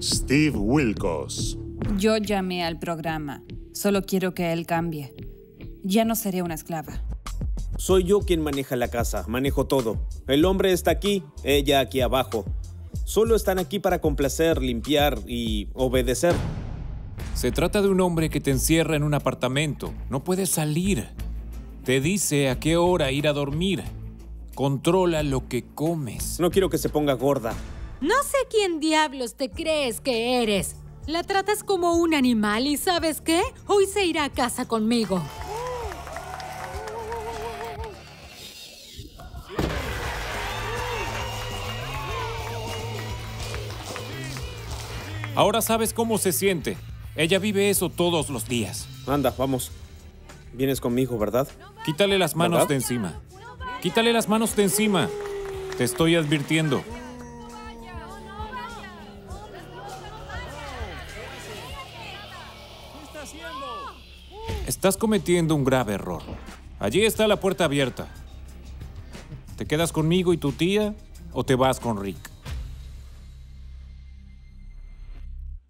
Steve Wilkos. Yo llamé al programa. Solo quiero que él cambie. Ya no seré una esclava. Soy yo quien maneja la casa, manejo todo. El hombre está aquí, ella aquí abajo. Solo están aquí para complacer, limpiar y obedecer. Se trata de un hombre que te encierra en un apartamento. No puedes salir. Te dice a qué hora ir a dormir. Controla lo que comes. No quiero que se ponga gorda. No sé quién diablos te crees que eres. La tratas como un animal y sabes qué? Hoy se irá a casa conmigo. Ahora sabes cómo se siente. Ella vive eso todos los días. Anda, vamos. Vienes conmigo, ¿verdad? Quítale las manos de encima. Quítale las manos de encima. Te estoy advirtiendo. Estás cometiendo un grave error. Allí está la puerta abierta. ¿Te quedas conmigo y tu tía o te vas con Rick?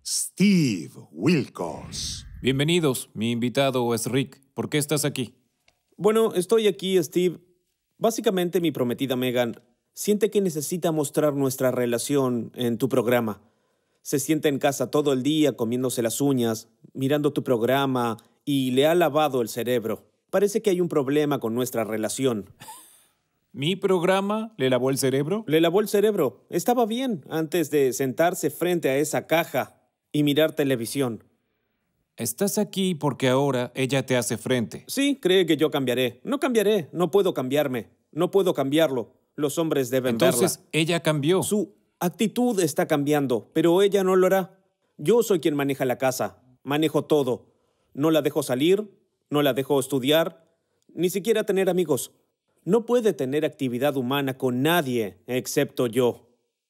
Steve Wilkos. Bienvenidos, mi invitado es Rick. ¿Por qué estás aquí? Bueno, estoy aquí, Steve, Básicamente mi prometida Megan siente que necesita mostrar nuestra relación en tu programa. Se siente en casa todo el día comiéndose las uñas, mirando tu programa y le ha lavado el cerebro. Parece que hay un problema con nuestra relación. ¿Mi programa le lavó el cerebro? Le lavó el cerebro. Estaba bien antes de sentarse frente a esa caja y mirar televisión. Estás aquí porque ahora ella te hace frente. Sí, cree que yo cambiaré. No cambiaré, no puedo cambiarme, no puedo cambiarlo. Los hombres deben Entonces, ella cambió. Su actitud está cambiando, pero ella no lo hará. Yo soy quien maneja la casa, manejo todo. No la dejo salir, no la dejo estudiar, ni siquiera tener amigos. No puede tener actividad humana con nadie excepto yo.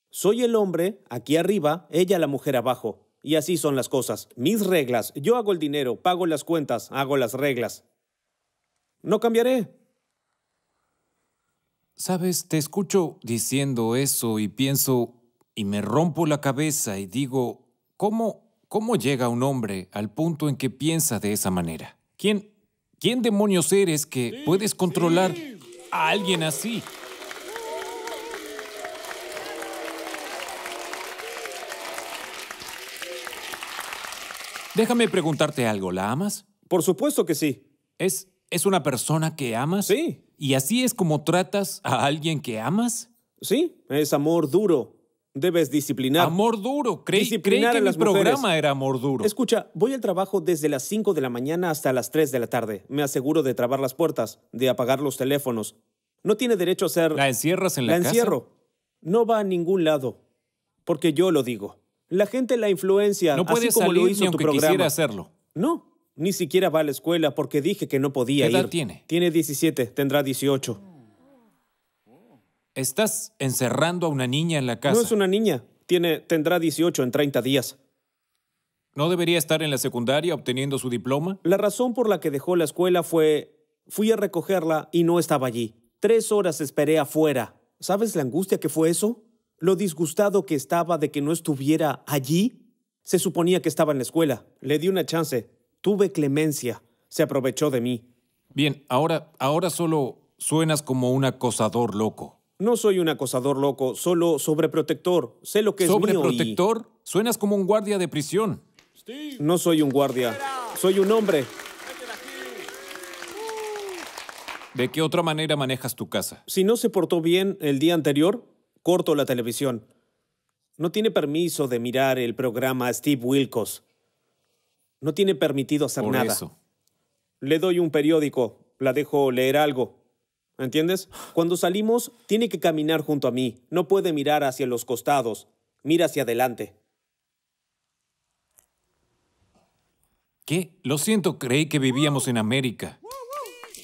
Soy el hombre aquí arriba, ella la mujer abajo. Y así son las cosas. Mis reglas. Yo hago el dinero, pago las cuentas, hago las reglas. No cambiaré. Sabes, te escucho diciendo eso y pienso y me rompo la cabeza y digo, ¿cómo, cómo llega un hombre al punto en que piensa de esa manera? ¿Quién, quién demonios eres que puedes controlar a alguien así? Déjame preguntarte algo, ¿la amas? Por supuesto que sí. ¿Es, ¿Es una persona que amas? Sí. ¿Y así es como tratas a alguien que amas? Sí, es amor duro. Debes disciplinar. Amor duro. Creí, disciplinar en que El programa era amor duro. Escucha, voy al trabajo desde las 5 de la mañana hasta las 3 de la tarde. Me aseguro de trabar las puertas, de apagar los teléfonos. No tiene derecho a ser... ¿La encierras en la casa? La encierro. No va a ningún lado. Porque yo lo digo. La gente la influencia. No puede como lo hizo quisiera hacerlo. No, ni siquiera va a la escuela porque dije que no podía ¿Qué edad tiene? Tiene 17, tendrá 18. Estás encerrando a una niña en la casa. No es una niña. Tiene, tendrá 18 en 30 días. ¿No debería estar en la secundaria obteniendo su diploma? La razón por la que dejó la escuela fue... Fui a recogerla y no estaba allí. Tres horas esperé afuera. ¿Sabes la angustia que fue eso? lo disgustado que estaba de que no estuviera allí. Se suponía que estaba en la escuela. Le di una chance. Tuve clemencia. Se aprovechó de mí. Bien, ahora, ahora solo suenas como un acosador loco. No soy un acosador loco, solo sobreprotector. Sé lo que es ¿Sobreprotector? Suenas como un guardia de prisión. No soy un guardia. Soy un hombre. ¿De qué otra manera manejas tu casa? Si no se portó bien el día anterior, corto la televisión. No tiene permiso de mirar el programa Steve Wilkos. No tiene permitido hacer nada. Le doy un periódico, la dejo leer algo. ¿Entiendes? Cuando salimos, tiene que caminar junto a mí. No puede mirar hacia los costados. Mira hacia adelante. ¿Qué? Lo siento, creí que vivíamos en América.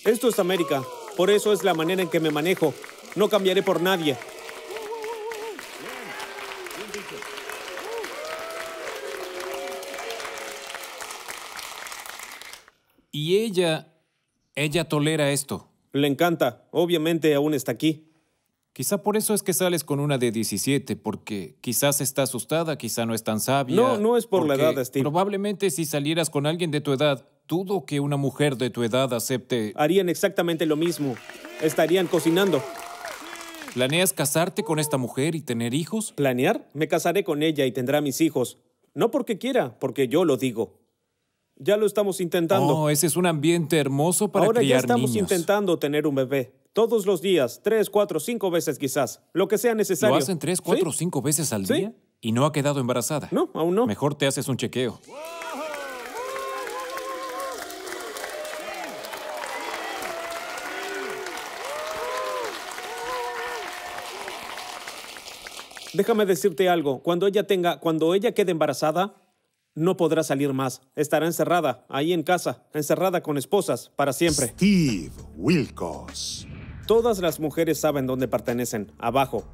Esto es América. Por eso es la manera en que me manejo. No cambiaré por nadie. Y ella... ella tolera esto. Le encanta. Obviamente aún está aquí. Quizá por eso es que sales con una de 17, porque quizás está asustada, quizá no es tan sabia. No, no es por la edad, Steve. Probablemente si salieras con alguien de tu edad, dudo que una mujer de tu edad acepte. Harían exactamente lo mismo. Estarían cocinando. ¿Planeas casarte con esta mujer y tener hijos? ¿Planear? Me casaré con ella y tendrá mis hijos. No porque quiera, porque yo lo digo. Ya lo estamos intentando. Oh, ese es un ambiente hermoso para Ahora ya estamos intentando tener un bebé. Todos los días, tres, cuatro, cinco veces quizás, lo que sea necesario. ¿Lo hacen tres, cuatro, cinco veces al día? ¿Y no ha quedado embarazada? No, aún no. Mejor te haces un chequeo. Déjame decirte algo. Cuando ella tenga, cuando ella quede embarazada, no podrá salir más. Estará encerrada, ahí en casa, encerrada con esposas, para siempre. Steve Wilcox. Todas las mujeres saben dónde pertenecen, abajo.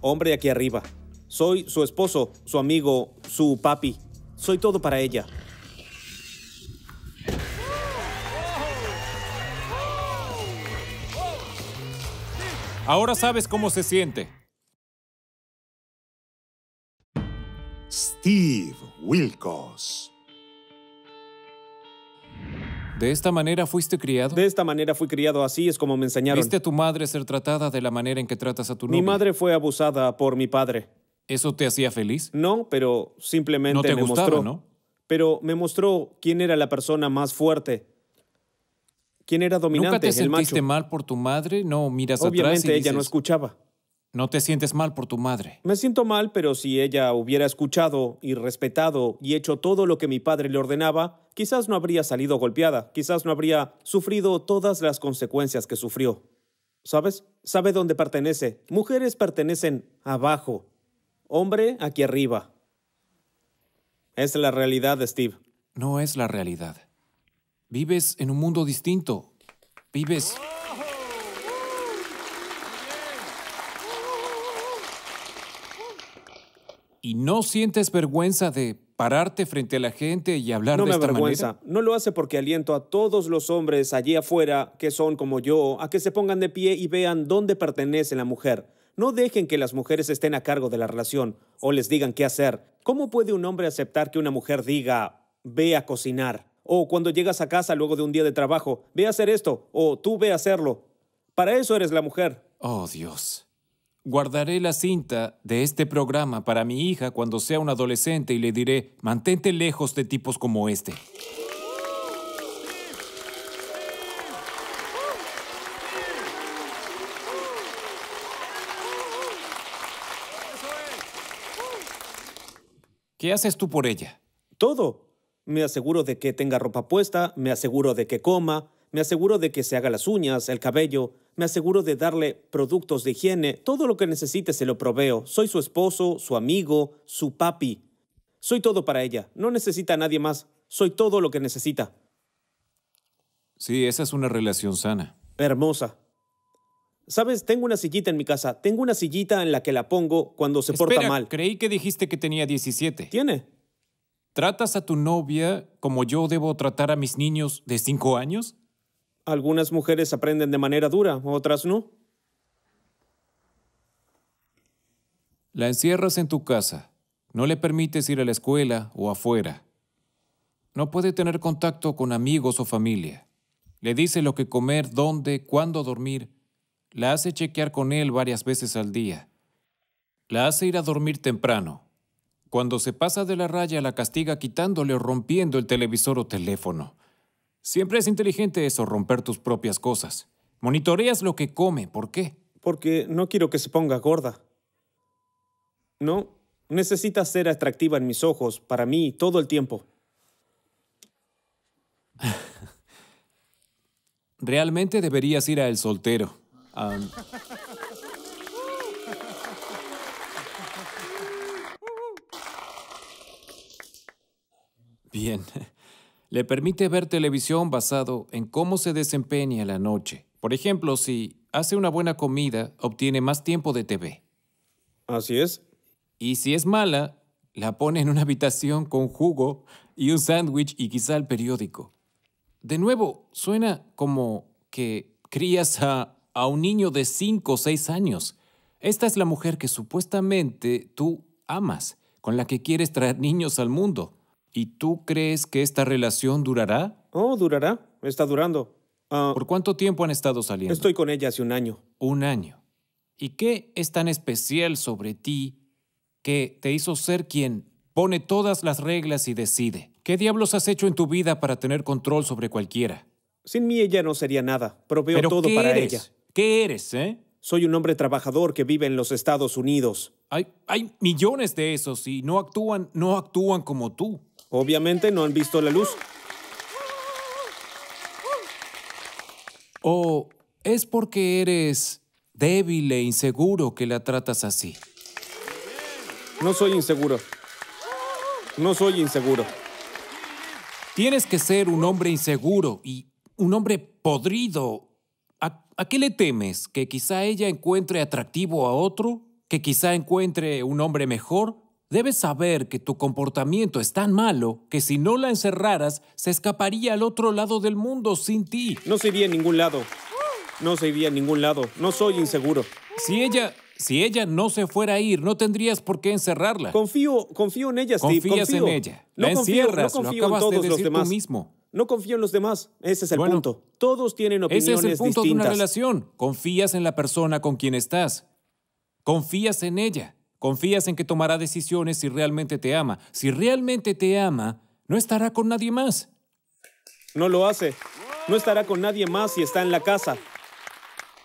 Hombre aquí arriba. Soy su esposo, su amigo, su papi. Soy todo para ella. Ahora sabes cómo se siente. Steve Wilcos. ¿De esta manera fuiste criado? De esta manera fui criado, así es como me enseñaron. ¿Viste a tu madre ser tratada de la manera en que tratas a tu novia? Mi madre fue abusada por mi padre. ¿Eso te hacía feliz? No, pero simplemente no te me mostró. ¿no? Pero me mostró quién era la persona más fuerte. ¿Quién era dominante? ¿Nunca te sentiste mal por tu madre? No miras atrás y ella no escuchaba. No te sientes mal por tu madre. Me siento mal, pero si ella hubiera escuchado y respetado y hecho todo lo que mi padre le ordenaba, quizás no habría salido golpeada, quizás no habría sufrido todas las consecuencias que sufrió. ¿Sabes? Sabe dónde pertenece. Mujeres pertenecen abajo, hombre aquí arriba. Es la realidad, Steve. No es la realidad. Vives en un mundo distinto. Vives ¿Y no sientes vergüenza de pararte frente a la gente y hablar de esta vergüenza. manera? No me avergüenza. No lo hace porque aliento a todos los hombres allí afuera que son como yo a que se pongan de pie y vean dónde pertenece la mujer. No dejen que las mujeres estén a cargo de la relación o les digan qué hacer. ¿Cómo puede un hombre aceptar que una mujer diga, ve a cocinar? O cuando llegas a casa luego de un día de trabajo, ve a hacer esto o tú ve a hacerlo. Para eso eres la mujer. Oh Dios. Guardaré la cinta de este programa para mi hija cuando sea un adolescente y le diré, mantente lejos de tipos como este. ¿Qué haces tú por ella? Todo. Me aseguro de que tenga ropa puesta, me aseguro de que coma, me aseguro de que se haga las uñas, el cabello, me aseguro de darle productos de higiene, todo lo que necesite se lo proveo. Soy su esposo, su amigo, su papi. Soy todo para ella. No necesita a nadie más. Soy todo lo que necesita. Sí, esa es una relación sana. Hermosa. Sabes, tengo una sillita en mi casa. Tengo una sillita en la que la pongo cuando se porta mal. Creí que dijiste que tenía 17. ¿Tiene? ¿Tratas a tu novia como yo debo tratar a mis niños de 5 años? Algunas mujeres aprenden de manera dura, otras no. La encierras en tu casa. No le permites ir a la escuela o afuera. No puede tener contacto con amigos o familia. Le dice lo que comer, dónde, cuándo dormir. La hace chequear con él varias veces al día. La hace ir a dormir temprano. Cuando se pasa de la raya la castiga quitándole o rompiendo el televisor o teléfono. Siempre es inteligente eso, romper tus propias cosas. Monitoreas lo que come, ¿por qué? Porque no quiero que se ponga gorda. No, necesita ser atractiva en mis ojos, para mí, todo el tiempo. Realmente deberías ir a El Soltero. Bien le permite ver televisión basado en cómo se desempeña la noche. Por ejemplo, si hace una buena comida, obtiene más tiempo de TV. Así es. Y si es mala, la pone en una habitación con jugo y un sándwich y quizá el periódico. De nuevo, suena como que crías a, a un niño de 5 o 6 años. Esta es la mujer que supuestamente tú amas, con la que quieres traer niños al mundo. ¿Y tú crees que esta relación durará? Oh, durará. Está durando. Ah, ¿Por cuánto tiempo han estado saliendo? Estoy con ella hace un año. Un año. ¿Y qué es tan especial sobre ti que te hizo ser quien pone todas las reglas y decide? ¿Qué diablos has hecho en tu vida para tener control sobre cualquiera? Sin mí ella no sería nada. Proveo veo todo para ella. ¿Qué eres, eh? Soy un hombre trabajador que vive en los Estados Unidos. Hay, hay millones de esos y no actúan, no actúan como tú. Obviamente no han visto la luz. ¿O es porque eres débil e inseguro que la tratas así? No soy inseguro. No soy inseguro. Tienes que ser un hombre inseguro y un hombre podrido. ¿A, qué le temes? ¿Que quizá ella encuentre atractivo a otro? ¿Que quizá encuentre un hombre mejor? Debes saber que tu comportamiento es tan malo que si no la encerraras, se escaparía al otro lado del mundo sin ti. No se iría a ningún lado. No se iría a ningún lado. No soy inseguro. Si ella, si ella no se fuera a ir, no tendrías por qué encerrarla. Confío, confío en ella, Steve. Confías en ella. No la encierras, no acabas en de decir los demás. Tú mismo. No confío en los demás. Ese es el punto. Todos tienen opiniones distintas. Ese es el punto de una relación. Confías en la persona con quien estás. Confías en ella. Confías en que tomará decisiones si realmente te ama. Si realmente te ama, no estará con nadie más. No lo hace. No estará con nadie más si está en la casa.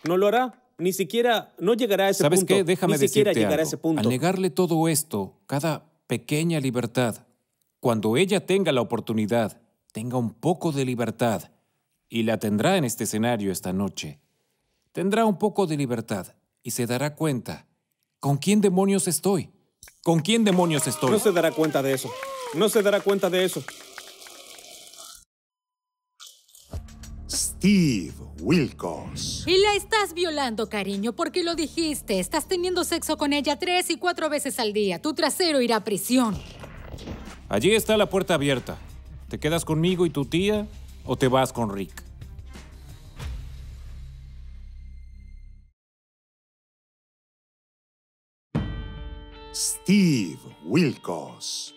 No lo hará. Ni siquiera, no llegará a ese punto. ¿Sabes qué? Déjame decirte A Al negarle todo esto, cada pequeña libertad, cuando ella tenga la oportunidad, tenga un poco de libertad, y la tendrá en este escenario esta noche, tendrá un poco de libertad y se dará cuenta ¿Con quién demonios estoy? ¿Con quién demonios estoy? No se dará cuenta de eso. No se dará cuenta de eso. Steve Wilcox. Y la estás violando, cariño, porque lo dijiste. Estás teniendo sexo con ella tres y cuatro veces al día. Tu trasero irá a prisión. Allí está la puerta abierta. ¿Te quedas conmigo y tu tía o te vas con Rick? Steve Wilkos.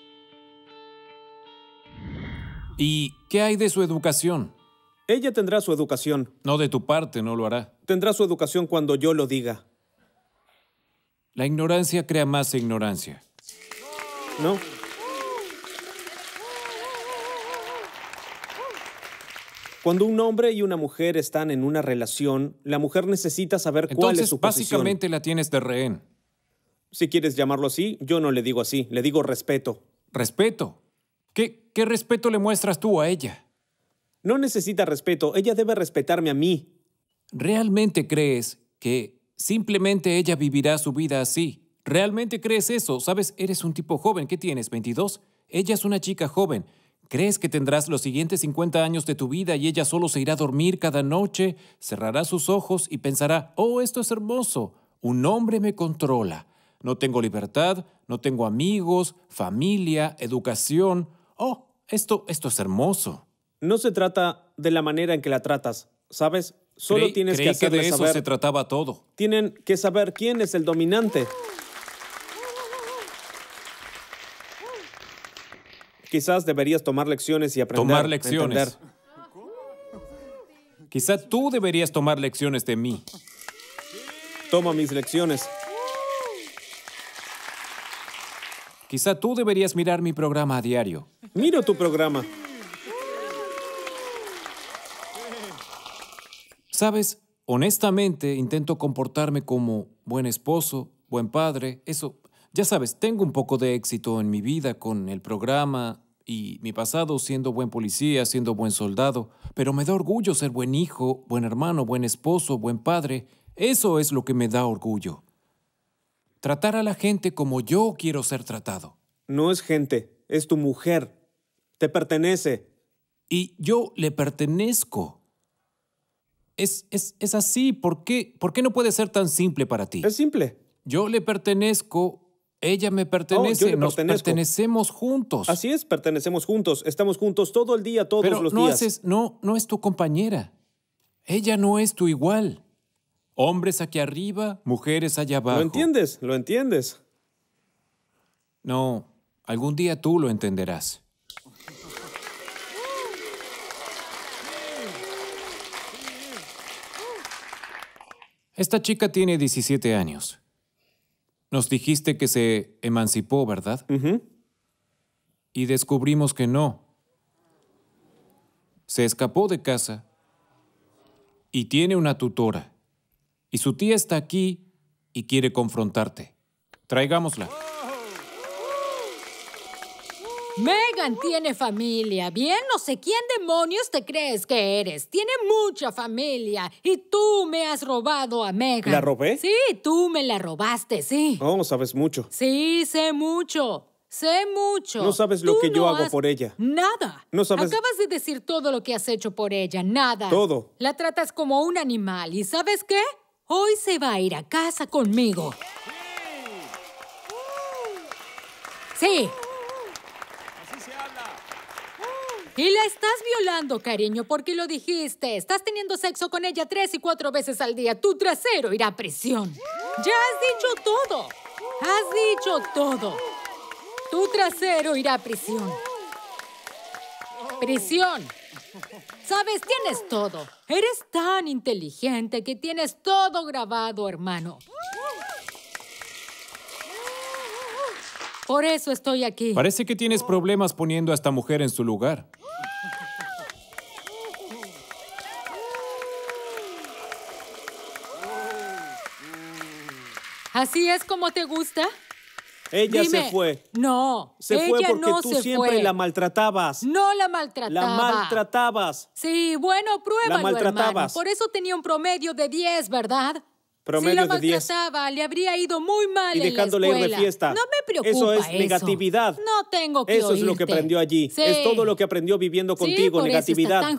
¿Y qué hay de su educación? Ella tendrá su educación. No, de tu parte no lo hará. Tendrá su educación cuando yo lo diga. La ignorancia crea más ignorancia. No. Cuando un hombre y una mujer están en una relación, la mujer necesita saber cuál es su posición. básicamente la tienes de rehén. Si quieres llamarlo así, yo no le digo así, le digo respeto. ¿Respeto? ¿Qué, qué respeto le muestras tú a ella? No necesita respeto, ella debe respetarme a mí. ¿Realmente crees que simplemente ella vivirá su vida así? ¿Realmente crees eso? Sabes, eres un tipo joven, ¿qué tienes? ¿22? Ella es una chica joven. ¿Crees que tendrás los siguientes 50 años de tu vida y ella solo se irá a dormir cada noche, cerrará sus ojos y pensará, oh, esto es hermoso, un hombre me controla? No tengo libertad, no tengo amigos, familia, educación. Oh, esto, esto es hermoso. No se trata de la manera en que la tratas, ¿sabes? Solo tienes que que eso se trataba todo. Tienen que saber quién es el dominante. Quizás deberías tomar lecciones y aprender. Tomar lecciones. Quizás tú deberías tomar lecciones de mí. Toma mis lecciones. Quizá tú deberías mirar mi programa a diario. Miro tu programa. Sabes, honestamente intento comportarme como buen esposo, buen padre, eso. Ya sabes, tengo un poco de éxito en mi vida con el programa y mi pasado siendo buen policía, siendo buen soldado, pero me da orgullo ser buen hijo, buen hermano, buen esposo, buen padre. Eso es lo que me da orgullo. Tratar a la gente como yo quiero ser tratado. No es gente, es tu mujer. Te pertenece. Y yo le pertenezco. Es, es, así. ¿Por qué, qué no puede ser tan simple para ti? Es simple. Yo le pertenezco, ella me oh, pertenece, nos pertenecemos juntos. Así es, pertenecemos juntos. Estamos juntos todo el día, todos los no días. no, no es tu compañera. Ella no es tu igual. Hombres aquí arriba, mujeres allá abajo. ¿Lo entiendes? ¿Lo entiendes? No, algún día tú lo entenderás. Esta chica tiene 17 años. Nos dijiste que se emancipó, ¿verdad? Y descubrimos que no. Se escapó de casa y tiene una tutora. Y su tía está aquí y quiere confrontarte. Traigámosla. Megan tiene familia, bien, no sé quién demonios te crees que eres. Tiene mucha familia y tú me has robado a Megan. ¿La robé? Sí, tú me la robaste, sí. Oh, sabes mucho. Sí, sé mucho. Sé mucho. No sabes lo que yo hago por ella. Nada. No sabes. Acabas de decir todo lo que has hecho por ella, nada. Todo. La tratas como un animal y ¿sabes qué? Hoy se va a ir a casa conmigo. Sí. Así se habla. Y la estás violando, cariño, porque lo dijiste. Estás teniendo sexo con ella tres y cuatro veces al día. Tu trasero irá a prisión. Ya has dicho todo. Has dicho todo. Tu trasero irá a prisión. Prisión. Sabes, tienes todo. Eres tan inteligente que tienes todo grabado, hermano. Por eso estoy aquí. Parece que tienes problemas poniendo a esta mujer en su lugar. ¿Así es como te gusta? Ella se fue. No. Se fue porque tú siempre la maltratabas. No la maltrataba. La maltratabas. Sí, bueno, pruébalo, La maltratabas. Por eso tenía un promedio de 10, ¿verdad? Promedio de 10. si la maltrataba, le habría ido muy mal y dejándole en la fiesta. No me preocupa eso. es negatividad. No tengo que Eso es lo que aprendió allí. Es todo lo que aprendió viviendo contigo, negatividad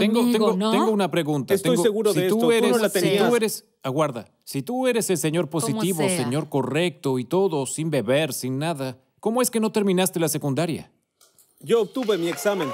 tengo, tengo, ¿no? Tengo una pregunta. Estoy seguro de tú esto. Eres, tú no la tenías. Si tú eres, aguarda, si tú eres el señor positivo, señor correcto y todo, sin beber, sin nada, ¿cómo es que no terminaste la secundaria? Yo obtuve mi examen.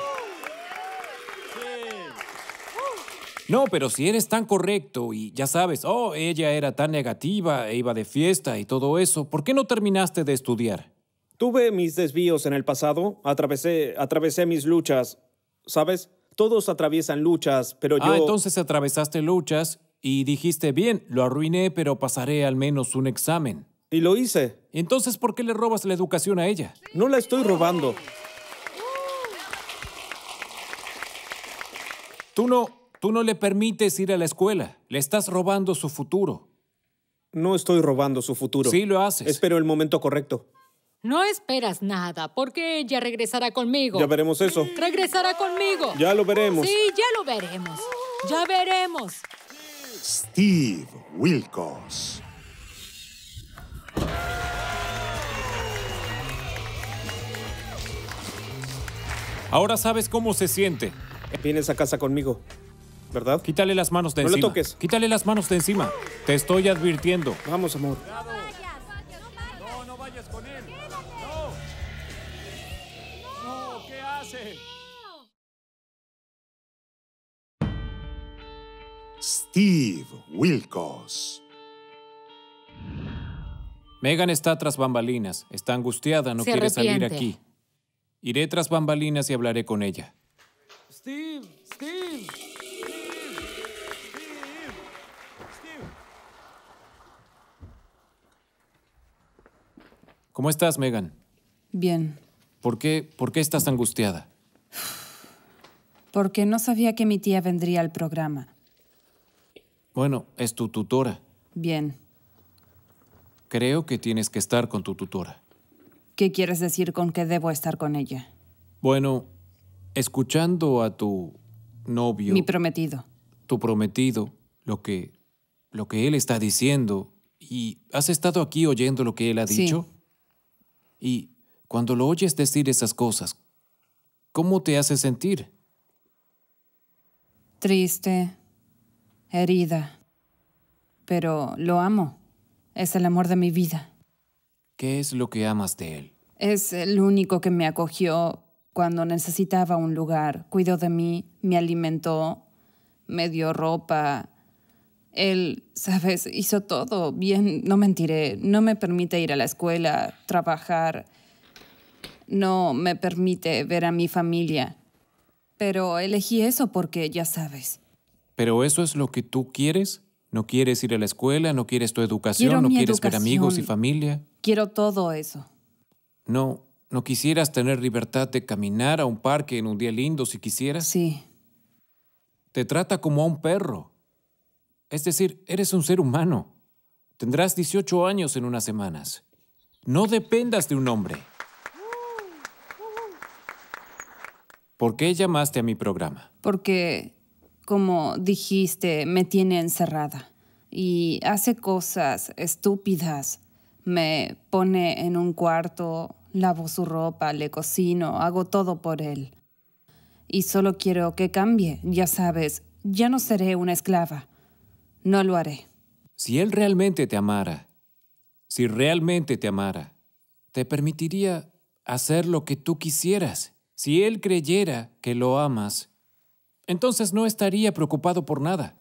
No, pero si eres tan correcto y ya sabes, oh, ella era tan negativa e iba de fiesta y todo eso, ¿por qué no terminaste de estudiar? Tuve mis desvíos en el pasado, atravesé, atravesé mis luchas, ¿sabes? todos atraviesan luchas, pero ah, yo... Ah, entonces atravesaste luchas y dijiste, bien, lo arruiné, pero pasaré al menos un examen. Y lo hice. Entonces, ¿por qué le robas la educación a ella? No la estoy robando. Tú no, tú no le permites ir a la escuela. Le estás robando su futuro. No estoy robando su futuro. Sí, lo haces. Espero el momento correcto. No esperas nada, porque ella regresará conmigo. Ya veremos eso. Mm. Regresará conmigo. Ya lo veremos. Sí, ya lo veremos. Ya veremos. Steve Wilcox. Ahora sabes cómo se siente. Vienes a casa conmigo, ¿verdad? Quítale las manos de encima. No lo toques. Quítale las manos de encima. Te estoy advirtiendo. Vamos, amor. Steve Wilkos. Megan está tras bambalinas, está angustiada, no quiere salir aquí. Iré tras bambalinas y hablaré con ella. Steve, Steve. ¿Cómo estás, Megan? Bien. ¿Por qué, ¿Por qué estás angustiada? Porque no sabía que mi tía vendría al programa. Bueno, es tu tutora. Bien. Creo que tienes que estar con tu tutora. ¿Qué quieres decir con que debo estar con ella? Bueno, escuchando a tu novio. Mi prometido. Tu prometido, lo que, lo que él está diciendo. ¿Y has estado aquí oyendo lo que él ha dicho? Sí. Y cuando lo oyes decir esas cosas, ¿cómo te hace sentir? Triste, herida. Pero lo amo. Es el amor de mi vida. ¿Qué es lo que amas de él? Es el único que me acogió cuando necesitaba un lugar. Cuidó de mí, me alimentó, me dio ropa. Él, sabes, hizo todo bien, no mentiré. No me permite ir a la escuela, trabajar. No me permite ver a mi familia. Pero elegí eso porque, ya sabes, pero eso es lo que tú quieres. No quieres ir a la escuela, no quieres tu educación, no quieres ver amigos y familia. Quiero todo eso. No, no quisieras tener libertad de caminar a un parque en un día lindo si quisieras. Sí. Te trata como a un perro. Es decir, eres un ser humano. Tendrás 18 años en unas semanas. No dependas de un hombre. ¿Por qué llamaste a mi programa? Porque como dijiste, me tiene encerrada y hace cosas estúpidas. Me pone en un cuarto, lavo su ropa, le cocino, hago todo por él. Y solo quiero que cambie, ya sabes, ya no seré una esclava. No lo haré. Si él realmente te amara, si realmente te amara, te permitiría hacer lo que tú quisieras. Si él creyera que lo amas, entonces no estaría preocupado por nada.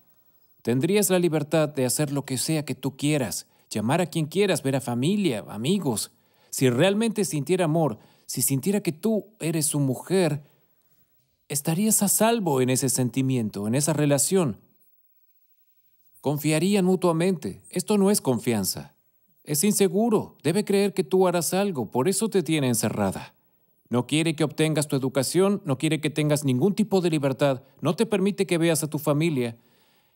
Tendrías la libertad de hacer lo que sea que tú quieras, llamar a quien quieras, ver a familia, amigos. Si realmente sintiera amor, si sintiera que tú eres su mujer, estarías a salvo en ese sentimiento, en esa relación. Confiarían mutuamente. Esto no es confianza. Es inseguro. Debe creer que tú harás algo. Por eso te tiene encerrada. No quiere que obtengas tu educación, no quiere que tengas ningún tipo de libertad, no te permite que veas a tu familia.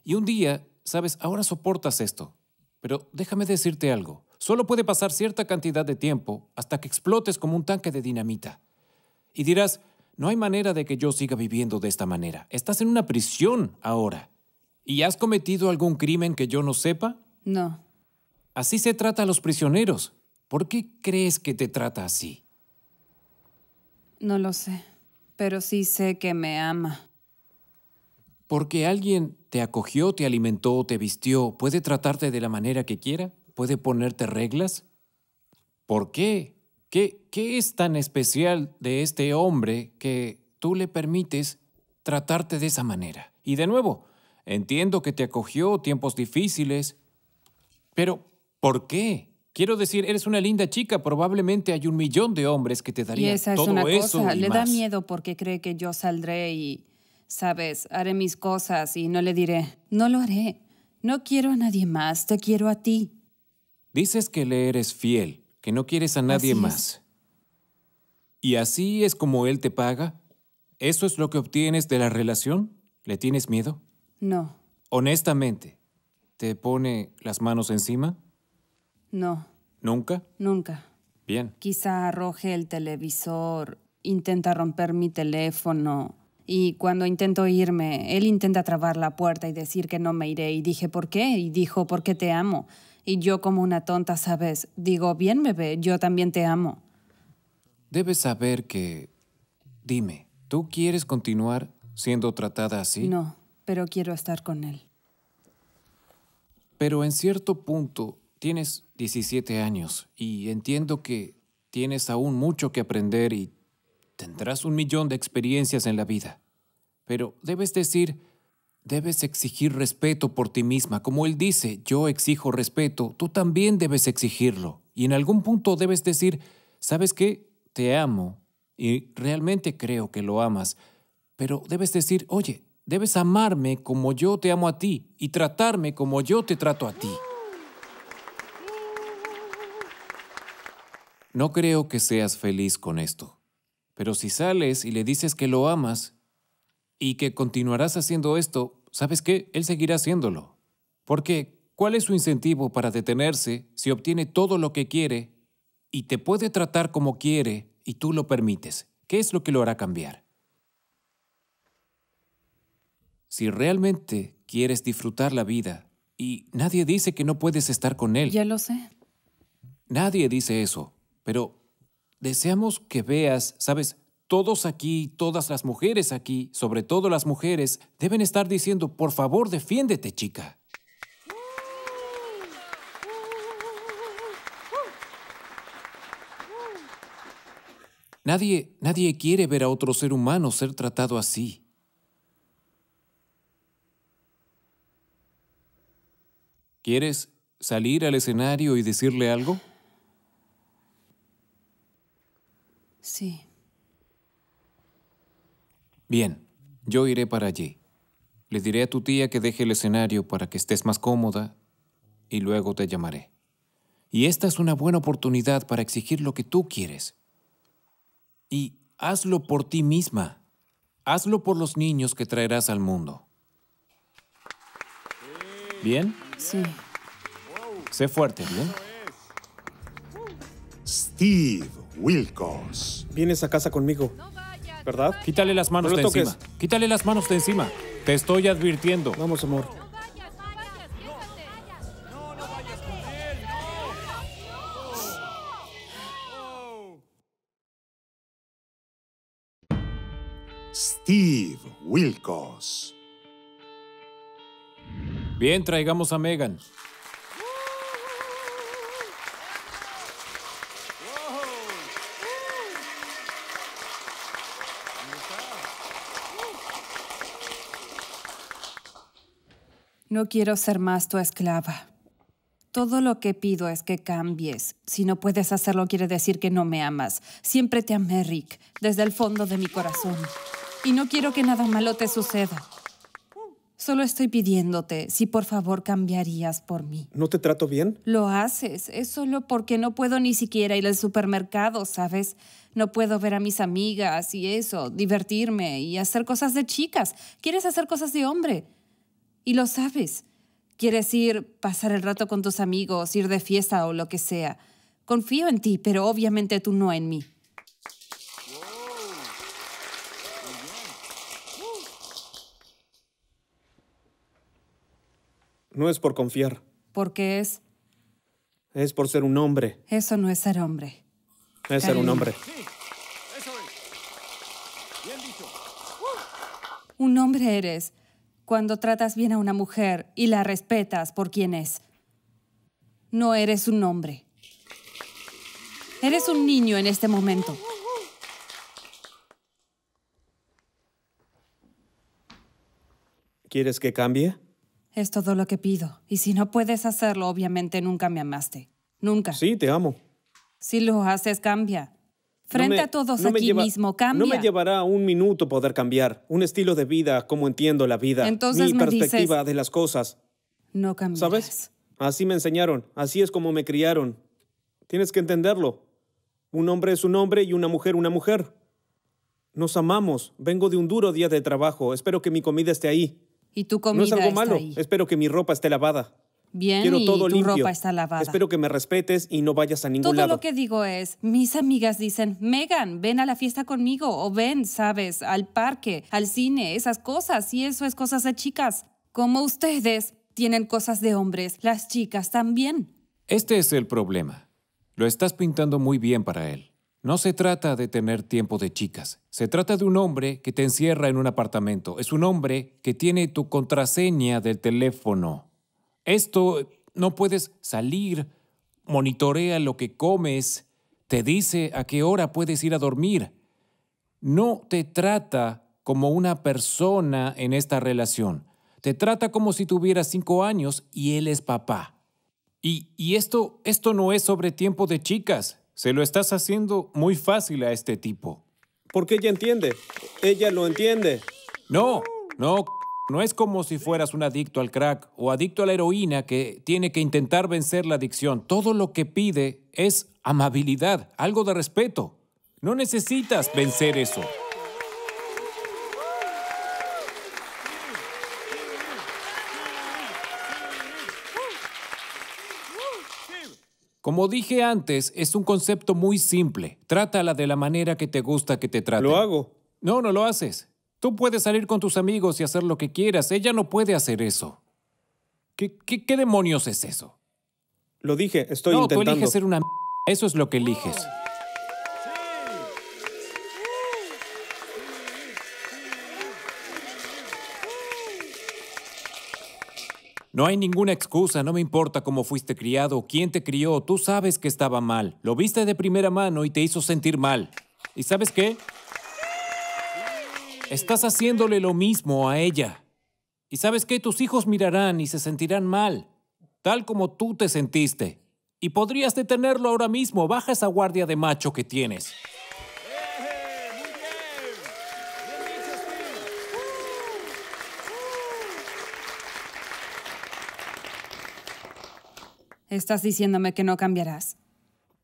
Y un día, sabes, ahora soportas esto. Pero déjame decirte algo, solo puede pasar cierta cantidad de tiempo hasta que explotes como un tanque de dinamita. Y dirás, no hay manera de que yo siga viviendo de esta manera. Estás en una prisión ahora. ¿Y has cometido algún crimen que yo no sepa? No. Así se trata a los prisioneros. ¿Por qué crees que te trata así? No lo sé, pero sí sé que me ama. Porque alguien te acogió, te alimentó, te vistió, puede tratarte de la manera que quiera, puede ponerte reglas. ¿Por qué? ¿Qué, qué es tan especial de este hombre que tú le permites tratarte de esa manera? Y de nuevo, entiendo que te acogió tiempos difíciles, pero ¿por qué? Quiero decir, eres una linda chica, probablemente hay un millón de hombres que te darían y esa es una cosa. le da miedo porque cree que yo saldré y, sabes, haré mis cosas y no le diré, no lo haré. No quiero a nadie más, te quiero a ti. Dices que le eres fiel, que no quieres a nadie más. ¿Y así es como él te paga? ¿Eso es lo que obtienes de la relación? ¿Le tienes miedo? No. Honestamente, ¿te pone las manos encima? No. ¿Nunca? Nunca. Bien. Quizá arroje el televisor, intenta romper mi teléfono. Y cuando intento irme, él intenta trabar la puerta y decir que no me iré. Y dije, ¿por qué? Y dijo, porque te amo. Y yo como una tonta, ¿sabes? Digo, bien, bebé, yo también te amo. Debes saber que... Dime, ¿tú quieres continuar siendo tratada así? No, pero quiero estar con él. Pero en cierto punto, Tienes 17 años y entiendo que tienes aún mucho que aprender y tendrás un millón de experiencias en la vida. Pero debes decir, debes exigir respeto por ti misma. Como él dice, yo exijo respeto, tú también debes exigirlo. Y en algún punto debes decir, ¿sabes qué? Te amo y realmente creo que lo amas. Pero debes decir, oye, debes amarme como yo te amo a ti y tratarme como yo te trato a ti. No creo que seas feliz con esto. Pero si sales y le dices que lo amas y que continuarás haciendo esto, ¿sabes qué? Él seguirá haciéndolo. Porque, ¿cuál es su incentivo para detenerse si obtiene todo lo que quiere y te puede tratar como quiere y tú lo permites? ¿Qué es lo que lo hará cambiar? Si realmente quieres disfrutar la vida, y nadie dice que no puedes estar con él. Ya lo sé. Nadie dice eso pero deseamos que veas, sabes, todos aquí, todas las mujeres aquí, sobre todo las mujeres, deben estar diciendo, por favor, defiéndete, chica. Nadie, nadie quiere ver a otro ser humano ser tratado así. ¿Quieres salir al escenario y decirle algo? Sí. Bien, yo iré para allí. Le diré a tu tía que deje el escenario para que estés más cómoda y luego te llamaré. Y esta es una buena oportunidad para exigir lo que tú quieres. Y hazlo por ti misma. Hazlo por los niños que traerás al mundo. ¿Bien? Sí. Sé fuerte, ¿bien? Steve. Wilcox. Vienes a casa conmigo, ¿verdad? Quítale las manos de encima. Quítale las manos de encima. Te estoy advirtiendo. Vamos, amor. Steve Wilcox. Bien, traigamos a Megan. No quiero ser más tu esclava. Todo lo que pido es que cambies. Si no puedes hacerlo, quiere decir que no me amas. Siempre te amé, Rick, desde el fondo de mi corazón. Y no quiero que nada malo te suceda. Solo estoy pidiéndote si por favor cambiarías por mí. ¿No te trato bien? Lo haces. Es solo porque no puedo ni siquiera ir al supermercado, ¿sabes? No puedo ver a mis amigas y eso, divertirme y hacer cosas de chicas. ¿Quieres hacer cosas de hombre? Y lo sabes. Quieres ir, pasar el rato con tus amigos, ir de fiesta o lo que sea. Confío en ti, pero obviamente tú no en mí. No es por confiar. ¿Por qué es? Es por ser un hombre. Eso no es ser hombre. Es ser un hombre. eso es. Bien dicho. Un hombre eres cuando tratas bien a una mujer y la respetas por quien es. No eres un hombre. Eres un niño en este momento. ¿Quieres que cambie? Es todo lo que pido. Y si no puedes hacerlo, obviamente nunca me amaste. Nunca. Sí, te amo. Si lo haces, cambia frente a todos aquí mismo. Cambia. No me llevará un minuto poder cambiar un estilo de vida como entiendo la vida, mi perspectiva de las cosas. No cambias. ¿Sabes? Así me enseñaron, así es como me criaron. Tienes que entenderlo. Un hombre es un hombre y una mujer una mujer. Nos amamos. Vengo de un duro día de trabajo. Espero que mi comida esté ahí. Y tu comida no es algo malo. Espero que mi ropa esté lavada bien tu ropa está lavada. Espero que me respetes y no vayas a ningún lado. Todo lo que digo es, mis amigas dicen, Megan, ven a la fiesta conmigo o ven, sabes, al parque, al cine, esas cosas y eso es cosas de chicas. Como ustedes tienen cosas de hombres, las chicas también. Este es el problema. Lo estás pintando muy bien para él. No se trata de tener tiempo de chicas. Se trata de un hombre que te encierra en un apartamento. Es un hombre que tiene tu contraseña del teléfono. Esto no puedes salir, monitorea lo que comes, te dice a qué hora puedes ir a dormir. No te trata como una persona en esta relación. Te trata como si tuvieras cinco años y él es papá. Y, esto, esto no es sobre tiempo de chicas. Se lo estás haciendo muy fácil a este tipo. Porque ella entiende. Ella lo entiende. No, no, no es como si fueras un adicto al crack o adicto a la heroína que tiene que intentar vencer la adicción. Todo lo que pide es amabilidad, algo de respeto. No necesitas vencer eso. Como dije antes, es un concepto muy simple. Trátala de la manera que te gusta que te trate. Lo hago. No, no lo haces. Tú puedes salir con tus amigos y hacer lo que quieras. Ella no puede hacer eso. ¿Qué, demonios es eso? Lo dije, estoy intentando. No, tú eliges ser una m Eso es lo que eliges. No hay ninguna excusa, no me importa cómo fuiste criado, quién te crió, tú sabes que estaba mal. Lo viste de primera mano y te hizo sentir mal. ¿Y sabes qué? Estás haciéndole lo mismo a ella. Y sabes que tus hijos mirarán y se sentirán mal, tal como tú te sentiste. Y podrías detenerlo ahora mismo. Baja esa guardia de macho que tienes. Estás diciéndome que no cambiarás.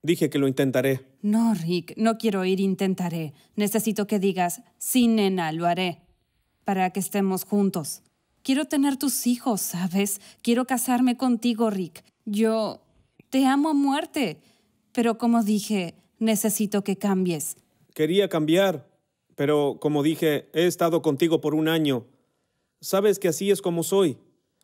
Dije que lo intentaré. No, Rick, no quiero ir, intentaré. Necesito que digas, sí, nena, lo haré, para que estemos juntos. Quiero tener tus hijos, ¿sabes? Quiero casarme contigo, Rick. Yo te amo a muerte, pero como dije, necesito que cambies. Quería cambiar, pero como dije, he estado contigo por un año. Sabes que así es como soy.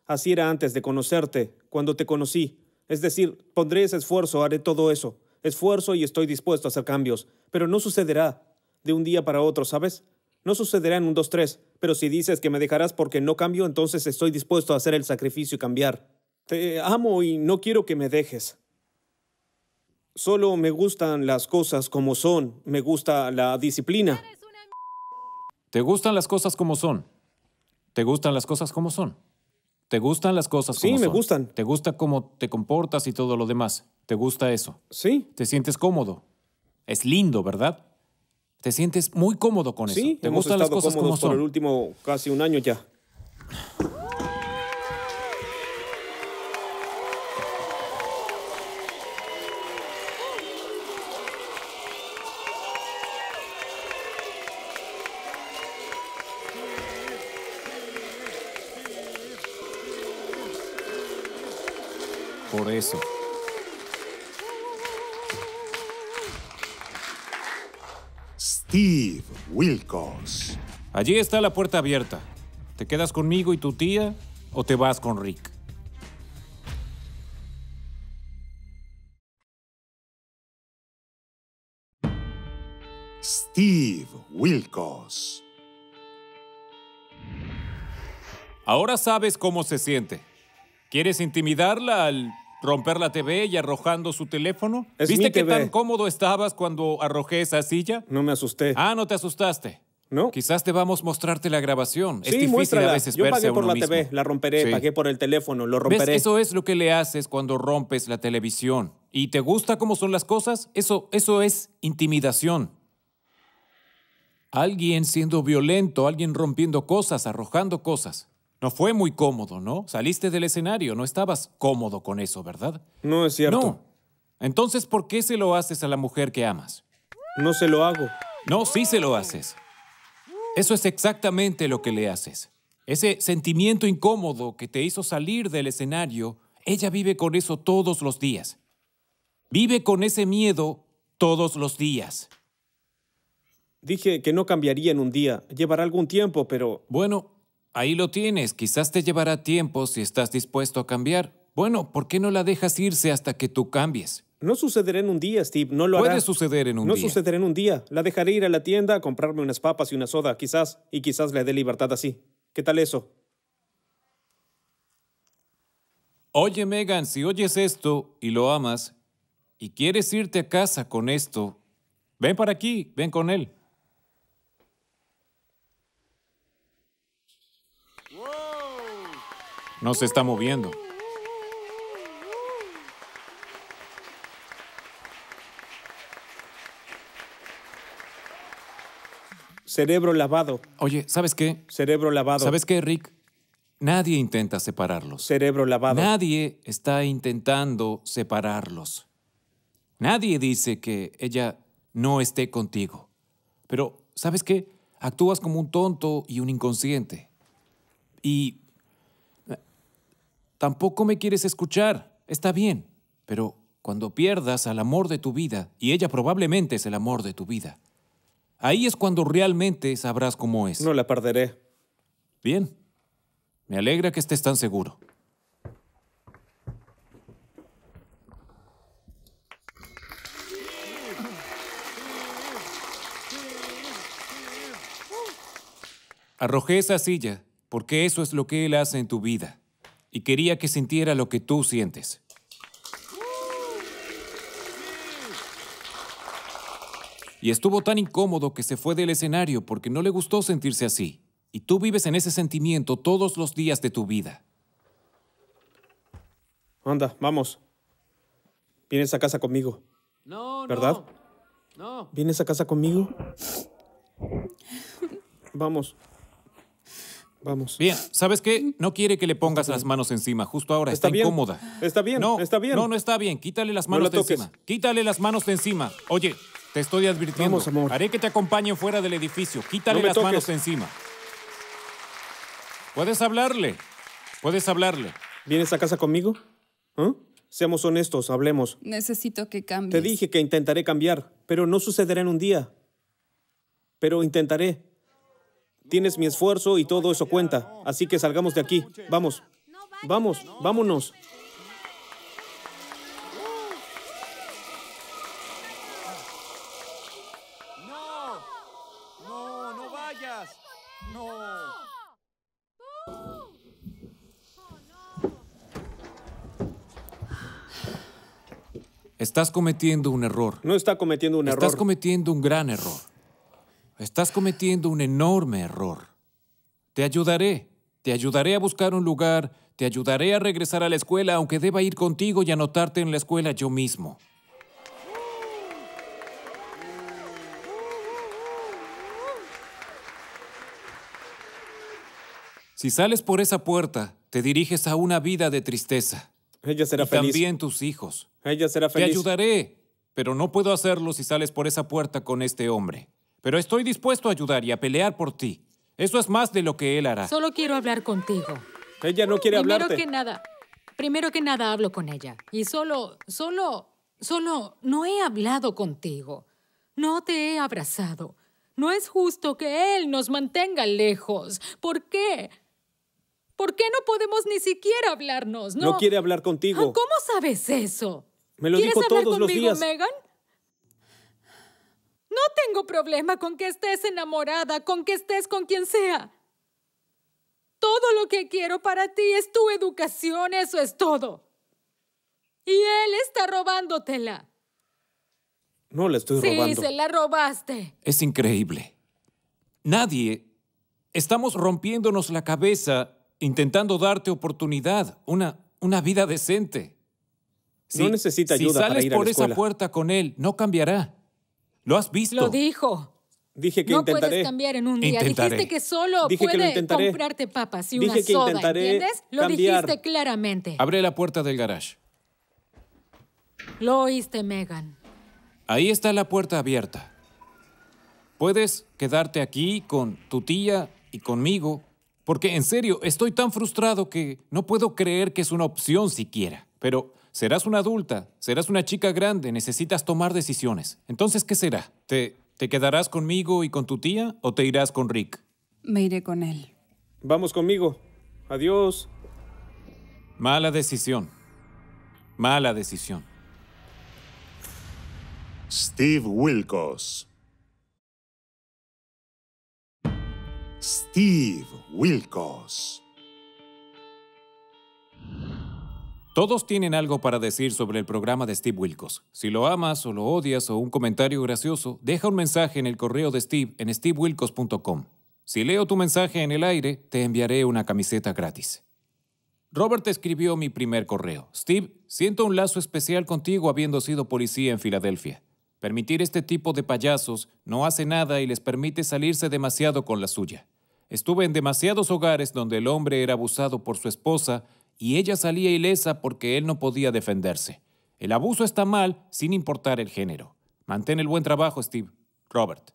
Así era antes de conocerte, cuando te conocí. Es decir, pondré ese esfuerzo, haré todo eso esfuerzo y estoy dispuesto a hacer cambios, pero no sucederá de un día para otro, ¿sabes? No sucederá en un 2-3, pero si dices que me dejarás porque no cambio, entonces estoy dispuesto a hacer el sacrificio y cambiar. Te amo y no quiero que me dejes. Solo me gustan las cosas como son, me gusta la disciplina. ¿Te gustan las cosas como son? ¿Te gustan las cosas como son? ¿Te gustan las cosas? Sí, me gustan. ¿Te gusta cómo te comportas y todo lo demás? ¿Te gusta eso? Sí. ¿Te sientes cómodo? Es lindo, ¿verdad? Te sientes muy cómodo con sí, eso. ¿Te hemos gustan estado las cosas como por el último casi un año ya. Steve Wilcox. Allí está la puerta abierta. ¿Te quedas conmigo y tu tía o te vas con Rick? Steve Wilcox. Ahora sabes cómo se siente. ¿Quieres intimidarla al romper la TV y arrojando su teléfono? ¿Viste qué tan cómodo estabas cuando arrojé esa silla? No me asusté. Ah, no te asustaste. ¿No? Quizás te vamos a mostrarte la grabación. es difícil a veces Yo verse pagué por la TV, la romperé, pagué por el teléfono, lo romperé. Eso es lo que le haces cuando rompes la televisión. ¿Y te gusta cómo son las cosas? Eso, eso es intimidación. Alguien siendo violento, alguien rompiendo cosas, arrojando cosas. No fue muy cómodo, ¿no? Saliste del escenario, no estabas cómodo con eso, ¿verdad? No es cierto. No. Entonces, ¿por qué se lo haces a la mujer que amas? No se lo hago. No, sí se lo haces. Eso es exactamente lo que le haces. Ese sentimiento incómodo que te hizo salir del escenario, ella vive con eso todos los días. Vive con ese miedo todos los días. Dije que no cambiaría en un día. Llevará algún tiempo, pero... Bueno, Ahí lo tienes, quizás te llevará tiempo si estás dispuesto a cambiar. Bueno, ¿por qué no la dejas irse hasta que tú cambies? No sucederá en un día, Steve, no lo Puede suceder en un día. No sucederá en un día. La dejaré ir a la tienda a comprarme unas papas y una soda, quizás, y quizás le dé libertad así. ¿Qué tal eso? Oye, Megan, si oyes esto y lo amas, y quieres irte a casa con esto, ven para aquí, ven con él. No se está moviendo. Cerebro lavado. Oye, ¿sabes qué? Cerebro lavado. ¿Sabes qué, Rick? Nadie intenta separarlos. Cerebro lavado. Nadie está intentando separarlos. Nadie dice que ella no esté contigo. Pero, ¿sabes qué? Actúas como un tonto y un inconsciente. Y Tampoco me quieres escuchar. Está bien, pero cuando pierdas al amor de tu vida, y ella probablemente es el amor de tu vida, ahí es cuando realmente sabrás cómo es. No la perderé. Bien. Me alegra que estés tan seguro. Arrojé esa silla, porque eso es lo que él hace en tu vida y quería que sintiera lo que tú sientes. Y estuvo tan incómodo que se fue del escenario porque no le gustó sentirse así. Y tú vives en ese sentimiento todos los días de tu vida. Anda, vamos. Vienes a casa conmigo. No, ¿Verdad? No. no. ¿Vienes a casa conmigo? vamos. Vamos. Bien, ¿sabes qué? Mm. No quiere que le pongas las manos encima, justo ahora, está, incómoda. Está bien, no, está bien. No, no está bien, quítale las manos de encima. Quítale las manos de encima. Oye, te estoy advirtiendo. Vamos, amor. Haré que te acompañen fuera del edificio. Quítale las manos de encima. Puedes hablarle. Puedes hablarle. ¿Vienes a casa conmigo? ¿Eh? Seamos honestos, hablemos. Necesito que cambies. Te dije que intentaré cambiar, pero no sucederá en un día. Pero intentaré. Tienes mi esfuerzo y todo eso cuenta. Así que salgamos de aquí. Vamos. Vamos, vámonos. ¡No! ¡No! ¡No vayas! Estás cometiendo un error. No está cometiendo un error. Estás cometiendo un gran error. Estás cometiendo un enorme error. Te ayudaré. Te ayudaré a buscar un lugar. Te ayudaré a regresar a la escuela, aunque deba ir contigo y anotarte en la escuela yo mismo. Si sales por esa puerta, te diriges a una vida de tristeza. Ella será feliz. También tus hijos. Ella será feliz. Te ayudaré, pero no puedo hacerlo si sales por esa puerta con este hombre pero estoy dispuesto a ayudar y a pelear por ti. Eso es más de lo que él hará. Solo quiero hablar contigo. Ella no quiere hablar. Primero que nada, primero que nada hablo con ella. Y solo, solo, solo no he hablado contigo. No te he abrazado. No es justo que él nos mantenga lejos. ¿Por qué? ¿Por qué no podemos ni siquiera hablarnos? No, quiere hablar contigo. Ah, ¿Cómo sabes eso? Me lo ¿Quieres dijo hablar todos los días. Megan? No tengo problema con que estés enamorada, con que estés con quien sea. Todo lo que quiero para ti es tu educación, eso es todo. Y él está robándotela. No la estoy robando. Sí, se la robaste. Es increíble. Nadie. Estamos rompiéndonos la cabeza intentando darte oportunidad, una, una vida decente. no necesita ayuda si para ir por a la esa puerta con él, no cambiará. Lo has visto. Lo dijo. Dije que no puedes cambiar en un día. Dijiste que solo puede comprarte papas y una soda, ¿entiendes? Lo dijiste claramente. Abre la puerta del garage. Lo oíste, Megan. Ahí está la puerta abierta. Puedes quedarte aquí con tu tía y conmigo, porque en serio, estoy tan frustrado que no puedo creer que es una opción siquiera. Pero Serás una adulta, serás una chica grande, necesitas tomar decisiones. Entonces, ¿qué será? ¿Te, ¿Te quedarás conmigo y con tu tía o te irás con Rick? Me iré con él. Vamos conmigo. Adiós. Mala decisión. Mala decisión. Steve Wilkos. Steve Wilkos. Todos tienen algo para decir sobre el programa de Steve Wilkos. Si lo amas o lo odias o un comentario gracioso, deja un mensaje en el correo de Steve en stevewilkos.com. Si leo tu mensaje en el aire, te enviaré una camiseta gratis. Robert escribió mi primer correo. Steve, siento un lazo especial contigo habiendo sido policía en Filadelfia. Permitir este tipo de payasos no hace nada y les permite salirse demasiado con la suya. Estuve en demasiados hogares donde el hombre era abusado por su esposa y ella salía ilesa porque él no podía defenderse. El abuso está mal sin importar el género. Mantén el buen trabajo, Steve. Robert.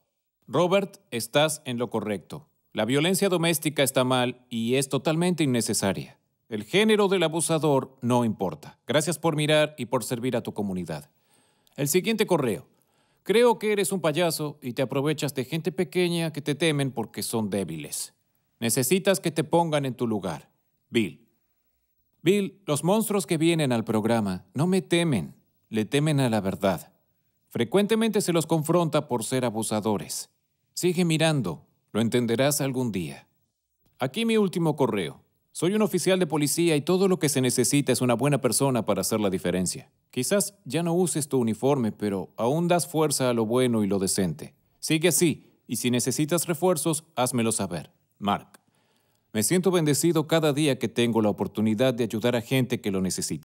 Robert, estás en lo correcto. La violencia doméstica está mal y es totalmente innecesaria. El género del abusador no importa. Gracias por mirar y por servir a tu comunidad. El siguiente correo. Creo que eres un payaso y te aprovechas de gente pequeña que te temen porque son débiles. Necesitas que te pongan en tu lugar. Bill. Bill, los monstruos que vienen al programa no me temen, le temen a la verdad. Frecuentemente se los confronta por ser abusadores. Sigue mirando, lo entenderás algún día. Aquí mi último correo. Soy un oficial de policía y todo lo que se necesita es una buena persona para hacer la diferencia. Quizás ya no uses tu uniforme, pero aún das fuerza a lo bueno y lo decente. Sigue así, y si necesitas refuerzos, házmelo saber. Mark. Me siento bendecido cada día que tengo la oportunidad de ayudar a gente que lo necesita.